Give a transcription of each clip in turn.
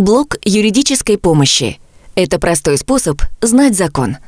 Блок юридической помощи. Это простой способ знать закон.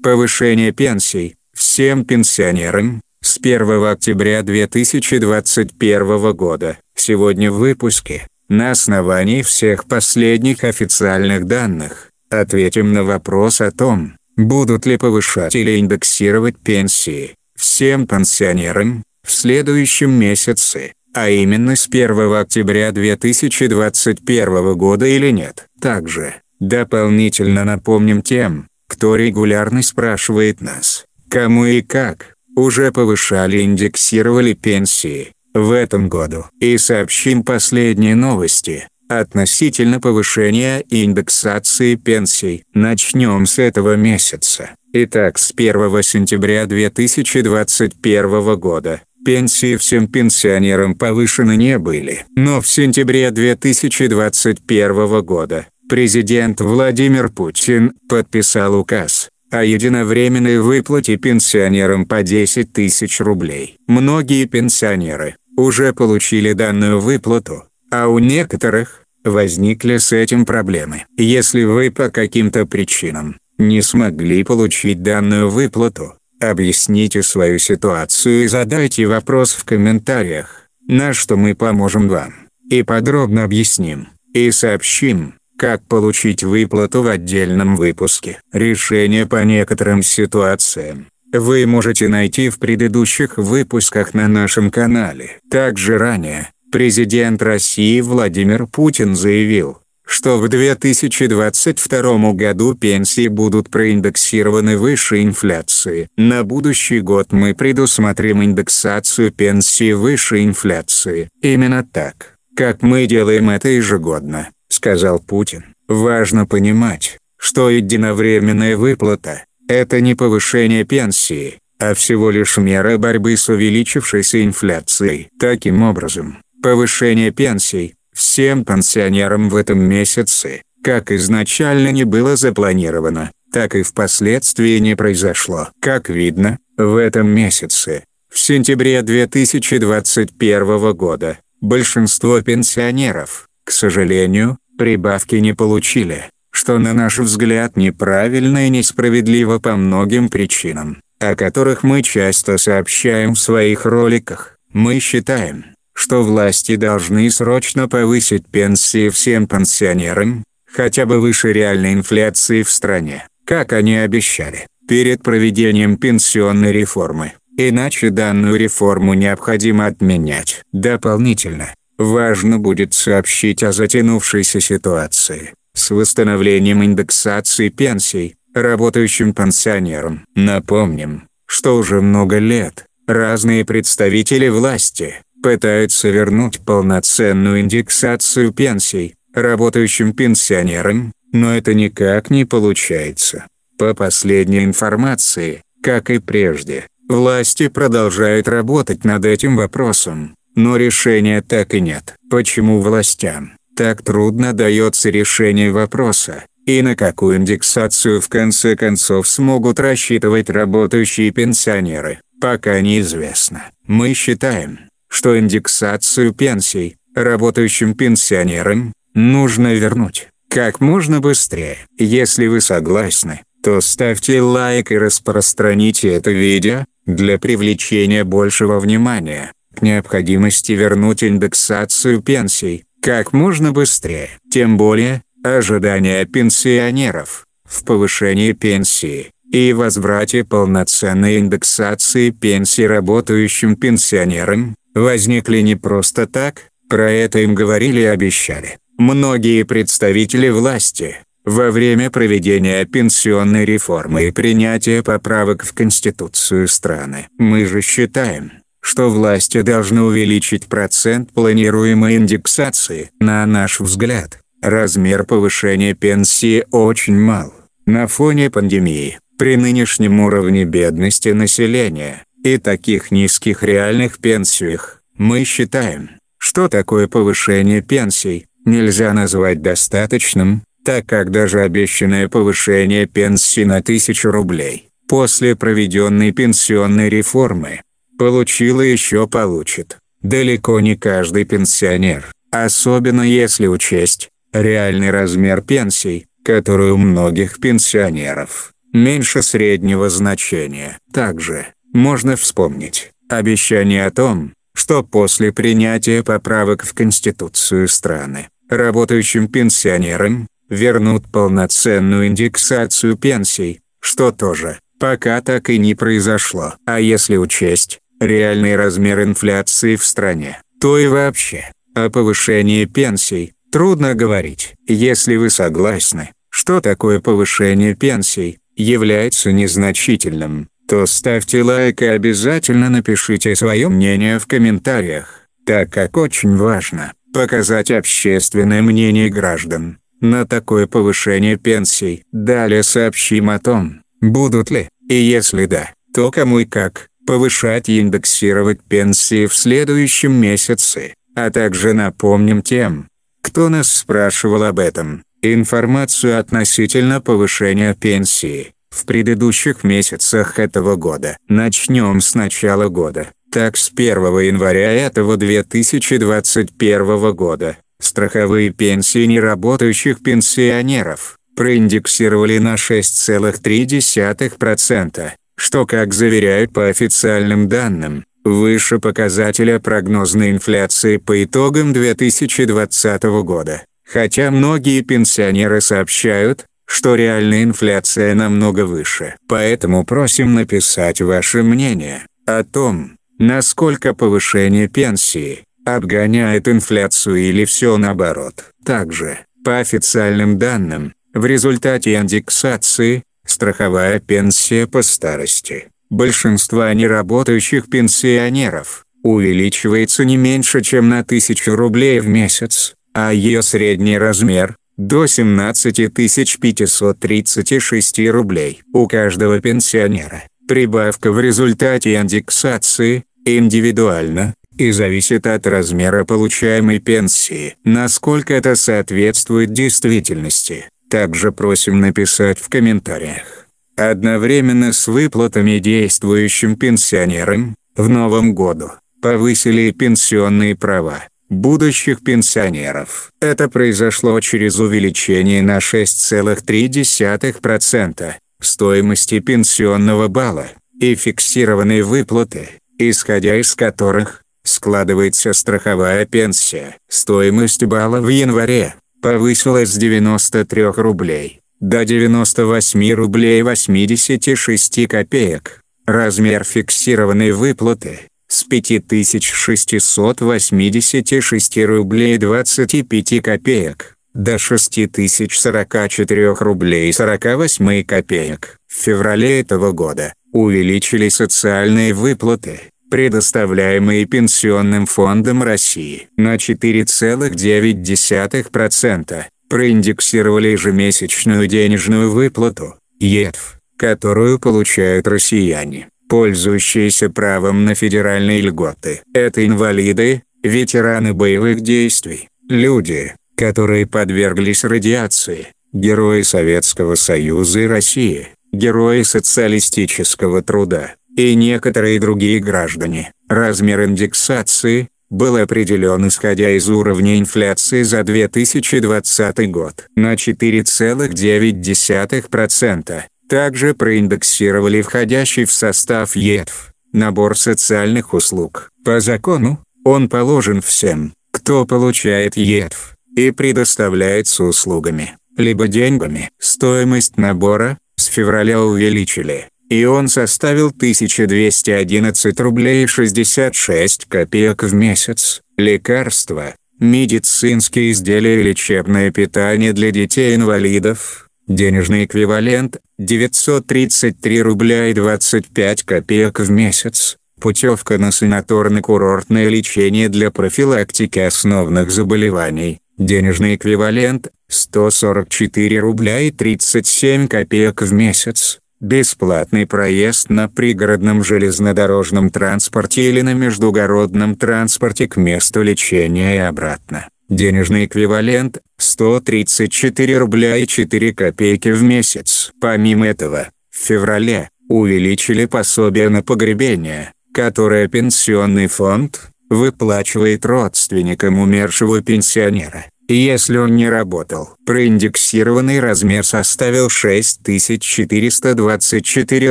Повышение пенсий всем пенсионерам с 1 октября 2021 года. Сегодня в выпуске, на основании всех последних официальных данных, ответим на вопрос о том, Будут ли повышать или индексировать пенсии всем пенсионерам в следующем месяце, а именно с 1 октября 2021 года или нет? Также, дополнительно напомним тем, кто регулярно спрашивает нас, кому и как, уже повышали индексировали пенсии в этом году. И сообщим последние новости относительно повышения и индексации пенсий. Начнем с этого месяца. Итак, с 1 сентября 2021 года пенсии всем пенсионерам повышены не были. Но в сентябре 2021 года президент Владимир Путин подписал указ о единовременной выплате пенсионерам по 10 тысяч рублей. Многие пенсионеры уже получили данную выплату, а у некоторых возникли с этим проблемы. Если вы по каким-то причинам не смогли получить данную выплату, объясните свою ситуацию и задайте вопрос в комментариях, на что мы поможем вам, и подробно объясним, и сообщим, как получить выплату в отдельном выпуске. Решение по некоторым ситуациям вы можете найти в предыдущих выпусках на нашем канале. Также ранее президент России Владимир Путин заявил, что в 2022 году пенсии будут проиндексированы выше инфляции. На будущий год мы предусмотрим индексацию пенсии выше инфляции. Именно так, как мы делаем это ежегодно, сказал Путин. Важно понимать, что единовременная выплата – это не повышение пенсии, а всего лишь мера борьбы с увеличившейся инфляцией. Таким образом, Повышение пенсий всем пенсионерам в этом месяце, как изначально не было запланировано, так и впоследствии не произошло. Как видно, в этом месяце, в сентябре 2021 года, большинство пенсионеров, к сожалению, прибавки не получили, что на наш взгляд неправильно и несправедливо по многим причинам, о которых мы часто сообщаем в своих роликах. Мы считаем, что власти должны срочно повысить пенсии всем пенсионерам, хотя бы выше реальной инфляции в стране, как они обещали, перед проведением пенсионной реформы. Иначе данную реформу необходимо отменять. Дополнительно, важно будет сообщить о затянувшейся ситуации с восстановлением индексации пенсий работающим пенсионерам. Напомним, что уже много лет разные представители власти пытается вернуть полноценную индексацию пенсий работающим пенсионерам, но это никак не получается. По последней информации, как и прежде, власти продолжают работать над этим вопросом, но решения так и нет. Почему властям так трудно дается решение вопроса, и на какую индексацию в конце концов смогут рассчитывать работающие пенсионеры, пока неизвестно. Мы считаем, что индексацию пенсий работающим пенсионерам нужно вернуть как можно быстрее. Если вы согласны, то ставьте лайк и распространите это видео для привлечения большего внимания к необходимости вернуть индексацию пенсий как можно быстрее. Тем более, ожидания пенсионеров в повышении пенсии и возврате полноценной индексации пенсий работающим пенсионерам возникли не просто так, про это им говорили и обещали. Многие представители власти во время проведения пенсионной реформы и принятия поправок в Конституцию страны. Мы же считаем, что власти должны увеличить процент планируемой индексации. На наш взгляд, размер повышения пенсии очень мал. На фоне пандемии, при нынешнем уровне бедности населения, и таких низких реальных пенсиях, мы считаем, что такое повышение пенсий нельзя назвать достаточным, так как даже обещанное повышение пенсии на 1000 рублей после проведенной пенсионной реформы получил еще получит далеко не каждый пенсионер, особенно если учесть реальный размер пенсий, который у многих пенсионеров меньше среднего значения. Также, можно вспомнить обещание о том, что после принятия поправок в Конституцию страны, работающим пенсионерам, вернут полноценную индексацию пенсий, что тоже, пока так и не произошло. А если учесть реальный размер инфляции в стране, то и вообще, о повышении пенсий, трудно говорить. Если вы согласны, что такое повышение пенсий, является незначительным, то ставьте лайк и обязательно напишите свое мнение в комментариях, так как очень важно показать общественное мнение граждан на такое повышение пенсий. Далее сообщим о том, будут ли, и если да, то кому и как, повышать и индексировать пенсии в следующем месяце, а также напомним тем, кто нас спрашивал об этом, информацию относительно повышения пенсии в предыдущих месяцах этого года. Начнем с начала года. Так с 1 января этого 2021 года, страховые пенсии неработающих пенсионеров проиндексировали на 6,3%, что, как заверяют по официальным данным, выше показателя прогнозной инфляции по итогам 2020 года. Хотя многие пенсионеры сообщают, что реальная инфляция намного выше. Поэтому просим написать ваше мнение о том, насколько повышение пенсии обгоняет инфляцию или все наоборот. Также, по официальным данным, в результате индексации, страховая пенсия по старости большинства неработающих пенсионеров увеличивается не меньше, чем на 1000 рублей в месяц, а ее средний размер до 17 536 рублей у каждого пенсионера. Прибавка в результате индексации, индивидуально, и зависит от размера получаемой пенсии, насколько это соответствует действительности. Также просим написать в комментариях. Одновременно с выплатами действующим пенсионерам, в новом году, повысили пенсионные права будущих пенсионеров. Это произошло через увеличение на 6,3% стоимости пенсионного балла и фиксированные выплаты, исходя из которых складывается страховая пенсия. Стоимость балла в январе повысилась с 93 рублей до 98 рублей 86 копеек. Размер фиксированной выплаты с 5686 рублей 25 копеек до 6044 рублей 48 копеек. В феврале этого года увеличили социальные выплаты, предоставляемые Пенсионным фондом России, на 4,9%, проиндексировали ежемесячную денежную выплату, ЕДФ, которую получают россияне пользующиеся правом на федеральные льготы. Это инвалиды, ветераны боевых действий, люди, которые подверглись радиации, герои Советского Союза и России, герои социалистического труда и некоторые другие граждане. Размер индексации был определен исходя из уровня инфляции за 2020 год на 4,9%. Также проиндексировали входящий в состав ЕДФ набор социальных услуг. По закону, он положен всем, кто получает ЕДФ и предоставляется услугами, либо деньгами. Стоимость набора с февраля увеличили, и он составил 1211 рублей 66 копеек в месяц. Лекарства, медицинские изделия и лечебное питание для детей-инвалидов – денежный эквивалент – 933 рубля и 25 копеек в месяц, путевка на санаторно-курортное лечение для профилактики основных заболеваний, денежный эквивалент – 144 рубля и 37 копеек в месяц, бесплатный проезд на пригородном железнодорожном транспорте или на междугородном транспорте к месту лечения и обратно денежный эквивалент – 134 рубля и 4 копейки в месяц. Помимо этого, в феврале увеличили пособие на погребение, которое пенсионный фонд выплачивает родственникам умершего пенсионера, если он не работал. Проиндексированный размер составил 6424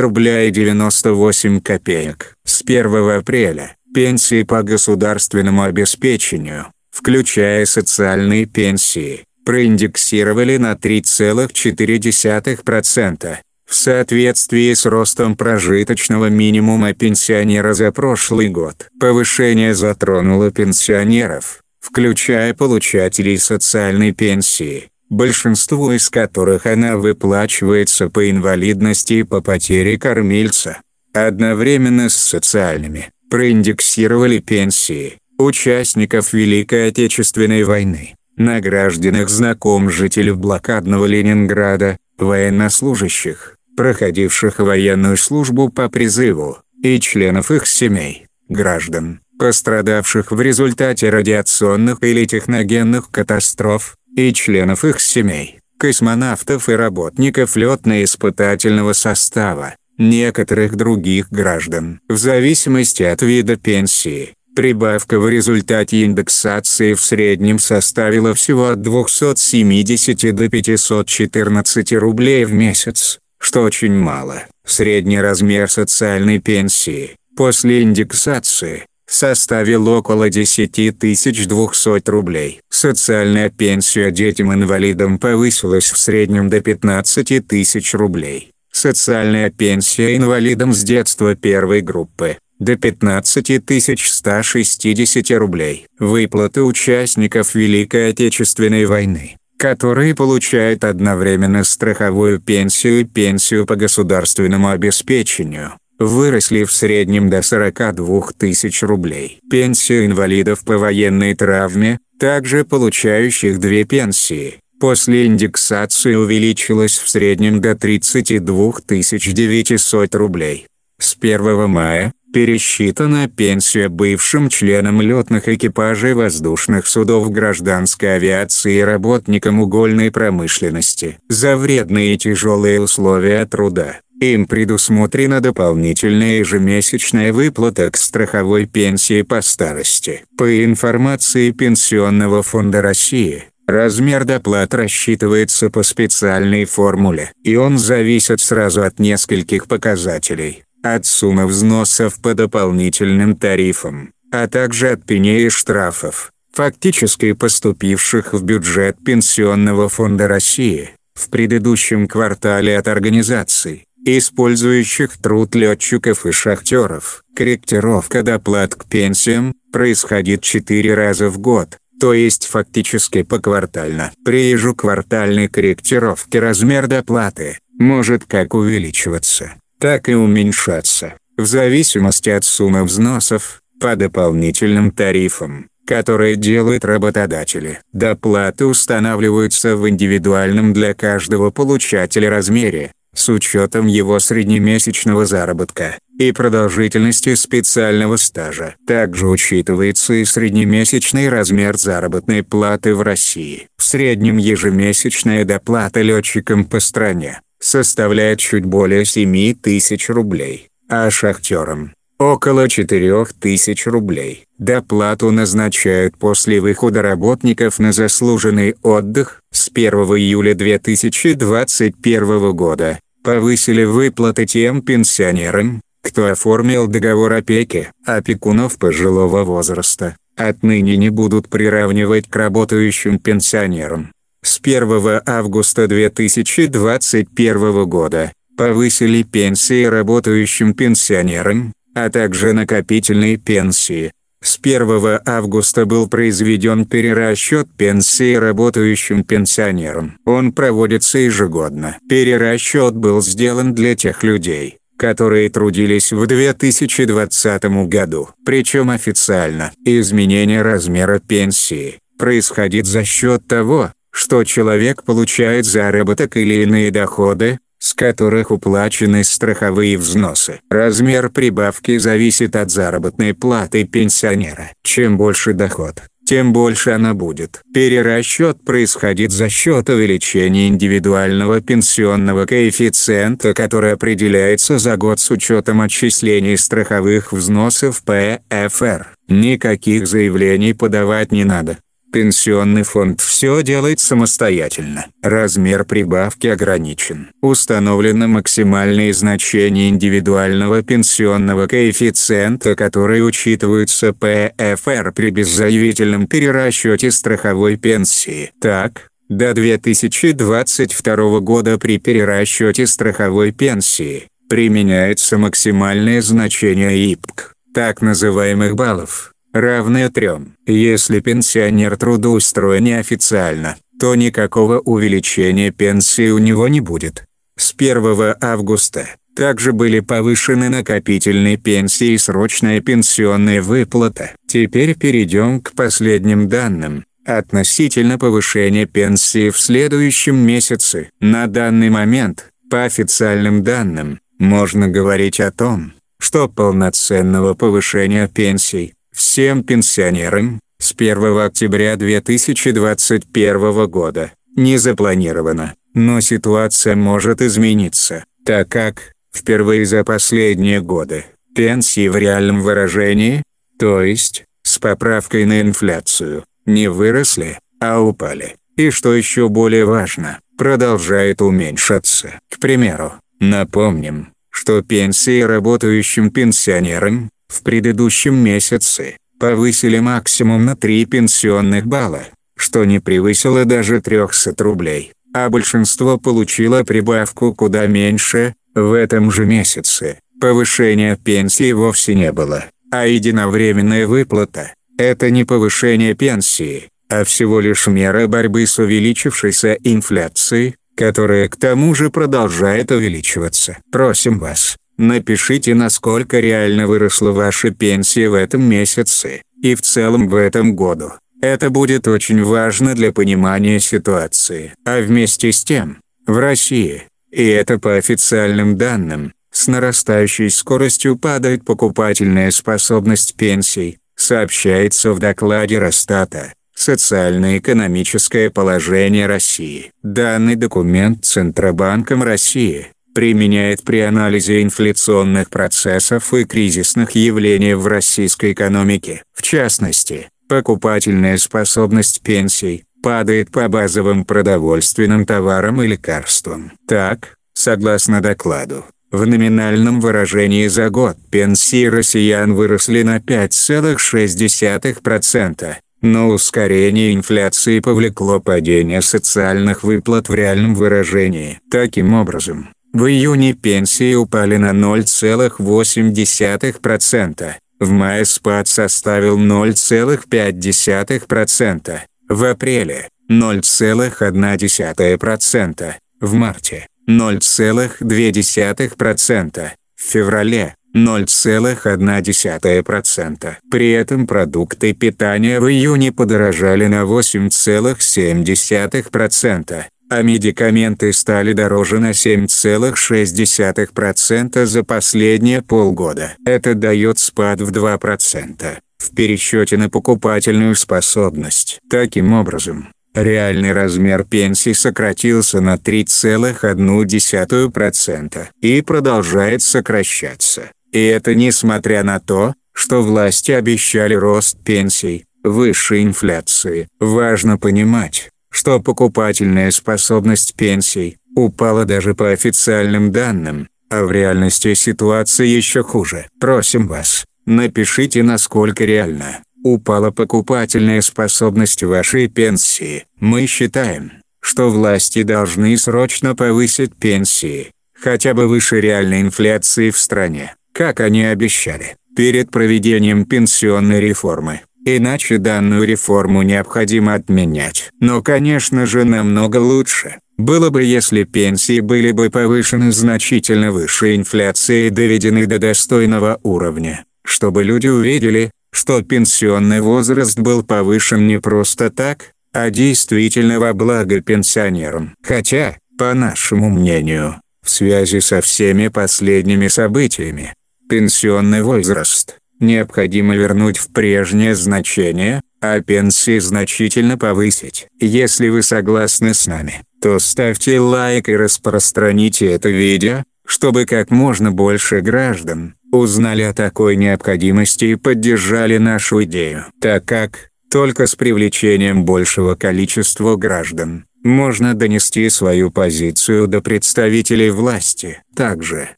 рубля и 98 копеек. С 1 апреля пенсии по государственному обеспечению включая социальные пенсии, проиндексировали на 3,4%, в соответствии с ростом прожиточного минимума пенсионера за прошлый год. Повышение затронуло пенсионеров, включая получателей социальной пенсии, большинству из которых она выплачивается по инвалидности и по потере кормильца. Одновременно с социальными проиндексировали пенсии, участников Великой Отечественной войны, награжденных знаком жителей блокадного Ленинграда, военнослужащих, проходивших военную службу по призыву, и членов их семей, граждан, пострадавших в результате радиационных или техногенных катастроф, и членов их семей, космонавтов и работников летно-испытательного состава, некоторых других граждан, в зависимости от вида пенсии. Прибавка в результате индексации в среднем составила всего от 270 до 514 рублей в месяц, что очень мало. Средний размер социальной пенсии после индексации составил около 10 200 рублей. Социальная пенсия детям-инвалидам повысилась в среднем до 15 тысяч рублей. Социальная пенсия инвалидам с детства первой группы до 15160 рублей. Выплаты участников Великой Отечественной войны, которые получают одновременно страховую пенсию и пенсию по государственному обеспечению, выросли в среднем до 42 тысяч рублей. Пенсию инвалидов по военной травме, также получающих две пенсии, после индексации увеличилась в среднем до 32 900 рублей. С 1 мая пересчитана пенсия бывшим членам летных экипажей воздушных судов гражданской авиации и работникам угольной промышленности. За вредные и тяжелые условия труда. Им предусмотрена дополнительная ежемесячная выплата к страховой пенсии по старости. По информации Пенсионного фонда России, Размер доплат рассчитывается по специальной формуле, и он зависит сразу от нескольких показателей от суммы взносов по дополнительным тарифам, а также от пеней и штрафов, фактически поступивших в бюджет Пенсионного фонда России в предыдущем квартале от организаций, использующих труд летчиков и шахтеров. Корректировка доплат к пенсиям происходит 4 раза в год, то есть фактически поквартально. При ежеквартальной корректировке размер доплаты может как увеличиваться, так и уменьшаться, в зависимости от суммы взносов, по дополнительным тарифам, которые делают работодатели. Доплаты устанавливаются в индивидуальном для каждого получателя размере, с учетом его среднемесячного заработка и продолжительности специального стажа. Также учитывается и среднемесячный размер заработной платы в России. В среднем ежемесячная доплата летчикам по стране составляет чуть более 7 тысяч рублей, а шахтерам – около 4 тысяч рублей. Доплату назначают после выхода работников на заслуженный отдых с 1 июля 2021 года. Повысили выплаты тем пенсионерам, кто оформил договор опеки, опекунов пожилого возраста, отныне не будут приравнивать к работающим пенсионерам с 1 августа 2021 года, повысили пенсии работающим пенсионерам, а также накопительные пенсии. С 1 августа был произведен перерасчет пенсии работающим пенсионерам. Он проводится ежегодно. Перерасчет был сделан для тех людей, которые трудились в 2020 году. Причем официально. Изменение размера пенсии происходит за счет того, что человек получает заработок или иные доходы, с которых уплачены страховые взносы. Размер прибавки зависит от заработной платы пенсионера. Чем больше доход, тем больше она будет. Перерасчет происходит за счет увеличения индивидуального пенсионного коэффициента, который определяется за год с учетом отчислений страховых взносов ПФР. Никаких заявлений подавать не надо. Пенсионный фонд все делает самостоятельно. Размер прибавки ограничен. Установлено максимальное значение индивидуального пенсионного коэффициента, который учитывается ПФР при беззаявительном перерасчете страховой пенсии. Так, до 2022 года при перерасчете страховой пенсии применяется максимальное значение ИПК, так называемых баллов равное 3. Если пенсионер трудоустроен неофициально, то никакого увеличения пенсии у него не будет. С 1 августа также были повышены накопительные пенсии и срочная пенсионная выплата. Теперь перейдем к последним данным относительно повышения пенсии в следующем месяце. На данный момент, по официальным данным, можно говорить о том, что полноценного повышения пенсий всем пенсионерам, с 1 октября 2021 года, не запланировано, но ситуация может измениться, так как, впервые за последние годы, пенсии в реальном выражении, то есть, с поправкой на инфляцию, не выросли, а упали. И что еще более важно, продолжает уменьшаться. К примеру, напомним, что пенсии работающим пенсионерам, в предыдущем месяце повысили максимум на 3 пенсионных балла, что не превысило даже 300 рублей, а большинство получило прибавку куда меньше, в этом же месяце повышения пенсии вовсе не было, а единовременная выплата – это не повышение пенсии, а всего лишь мера борьбы с увеличившейся инфляцией, которая к тому же продолжает увеличиваться. Просим вас, Напишите, насколько реально выросла ваша пенсия в этом месяце, и в целом в этом году. Это будет очень важно для понимания ситуации. А вместе с тем, в России, и это по официальным данным, с нарастающей скоростью падает покупательная способность пенсий, сообщается в докладе Росстата «Социально-экономическое положение России». Данный документ Центробанком России применяет при анализе инфляционных процессов и кризисных явлений в российской экономике. В частности, покупательная способность пенсий падает по базовым продовольственным товарам и лекарствам. Так, согласно докладу, в номинальном выражении за год пенсии россиян выросли на 5,6%, но ускорение инфляции повлекло падение социальных выплат в реальном выражении. Таким образом, в июне пенсии упали на 0,8%, в мае спад составил 0,5%, в апреле – 0,1%, в марте – 0,2%, в феврале 0,1%. При этом продукты питания в июне подорожали на 8,7%, а медикаменты стали дороже на 7,6% за последние полгода. Это дает спад в 2% в пересчете на покупательную способность. Таким образом, реальный размер пенсий сократился на 3,1% и продолжает сокращаться. И это несмотря на то, что власти обещали рост пенсий, выше инфляции. Важно понимать, что покупательная способность пенсий упала даже по официальным данным, а в реальности ситуация еще хуже. Просим вас, напишите насколько реально упала покупательная способность вашей пенсии. Мы считаем, что власти должны срочно повысить пенсии, хотя бы выше реальной инфляции в стране, как они обещали, перед проведением пенсионной реформы. Иначе данную реформу необходимо отменять. Но конечно же намного лучше. Было бы если пенсии были бы повышены значительно выше инфляции и доведены до достойного уровня, чтобы люди увидели, что пенсионный возраст был повышен не просто так, а действительно во благо пенсионерам. Хотя, по нашему мнению, в связи со всеми последними событиями, пенсионный возраст необходимо вернуть в прежнее значение, а пенсии значительно повысить. Если вы согласны с нами, то ставьте лайк и распространите это видео, чтобы как можно больше граждан узнали о такой необходимости и поддержали нашу идею, так как только с привлечением большего количества граждан можно донести свою позицию до представителей власти. Также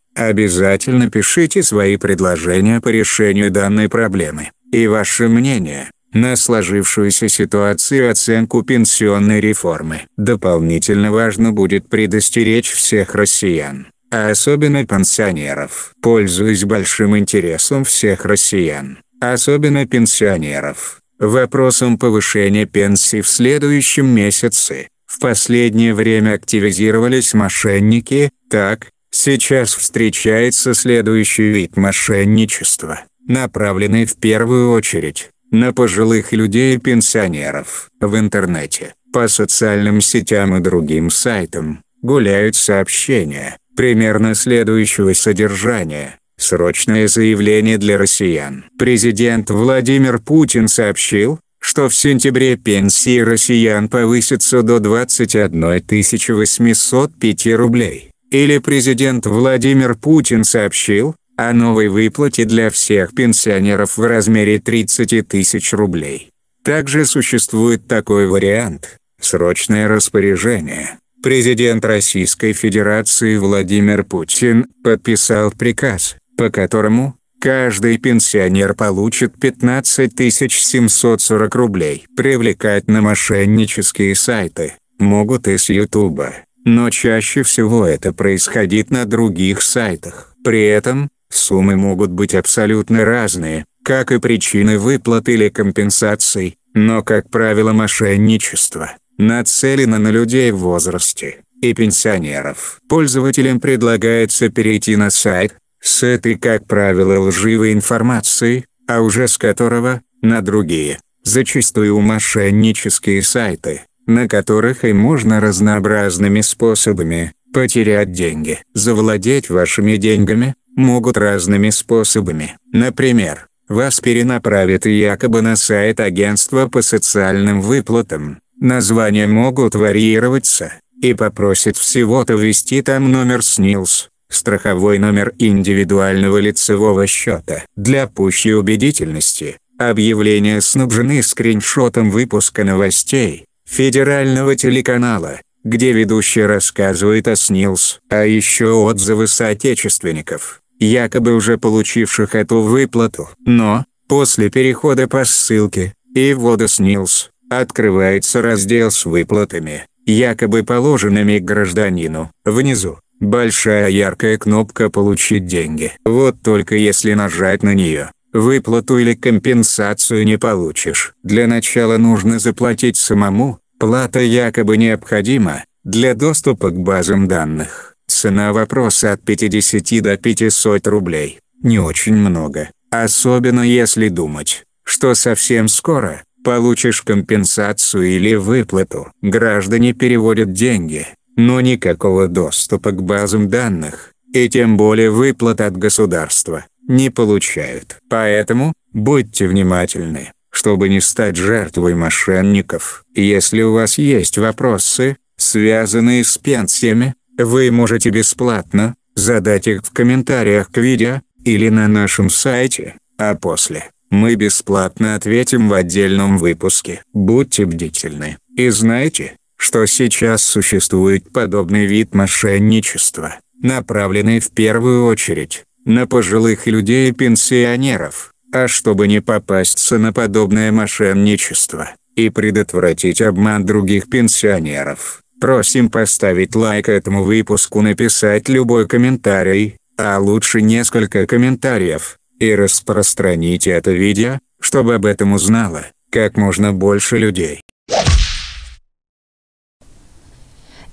Обязательно пишите свои предложения по решению данной проблемы и ваше мнение на сложившуюся ситуацию и оценку пенсионной реформы. Дополнительно важно будет предостеречь всех россиян, а особенно пенсионеров. пользуясь большим интересом всех россиян, особенно пенсионеров, вопросом повышения пенсий в следующем месяце. В последнее время активизировались мошенники, так, Сейчас встречается следующий вид мошенничества, направленный в первую очередь на пожилых людей и пенсионеров. В интернете, по социальным сетям и другим сайтам гуляют сообщения, примерно следующего содержания. Срочное заявление для россиян. Президент Владимир Путин сообщил, что в сентябре пенсии россиян повысится до 21 805 рублей или президент Владимир Путин сообщил о новой выплате для всех пенсионеров в размере 30 тысяч рублей. Также существует такой вариант – срочное распоряжение. Президент Российской Федерации Владимир Путин подписал приказ, по которому каждый пенсионер получит 15 740 рублей. Привлекать на мошеннические сайты могут из Ютуба но чаще всего это происходит на других сайтах. При этом, суммы могут быть абсолютно разные, как и причины выплат или компенсаций, но, как правило, мошенничество нацелено на людей в возрасте и пенсионеров. Пользователям предлагается перейти на сайт с этой, как правило, лживой информацией, а уже с которого – на другие, зачастую мошеннические сайты на которых и можно разнообразными способами потерять деньги. Завладеть вашими деньгами могут разными способами. Например, вас перенаправят якобы на сайт агентства по социальным выплатам. Названия могут варьироваться, и попросят всего-то ввести там номер СНИЛС, страховой номер индивидуального лицевого счета. Для пущей убедительности, объявления снабжены скриншотом выпуска новостей, федерального телеканала, где ведущий рассказывает о СНИЛС, а еще отзывы соотечественников, якобы уже получивших эту выплату. Но, после перехода по ссылке и ввода СНИЛС, открывается раздел с выплатами, якобы положенными гражданину. Внизу – большая яркая кнопка «Получить деньги». Вот только если нажать на нее, Выплату или компенсацию не получишь. Для начала нужно заплатить самому, плата якобы необходима для доступа к базам данных. Цена вопроса от 50 до 500 рублей. Не очень много. Особенно если думать, что совсем скоро получишь компенсацию или выплату. Граждане переводят деньги, но никакого доступа к базам данных, и тем более выплат от государства не получают. Поэтому, будьте внимательны, чтобы не стать жертвой мошенников. Если у вас есть вопросы, связанные с пенсиями, вы можете бесплатно задать их в комментариях к видео или на нашем сайте, а после мы бесплатно ответим в отдельном выпуске. Будьте бдительны и знайте, что сейчас существует подобный вид мошенничества, направленный в первую очередь на пожилых людей и пенсионеров, а чтобы не попасться на подобное мошенничество и предотвратить обман других пенсионеров, просим поставить лайк этому выпуску написать любой комментарий, а лучше несколько комментариев, и распространить это видео, чтобы об этом узнало как можно больше людей.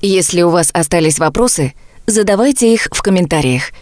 Если у вас остались вопросы, задавайте их в комментариях –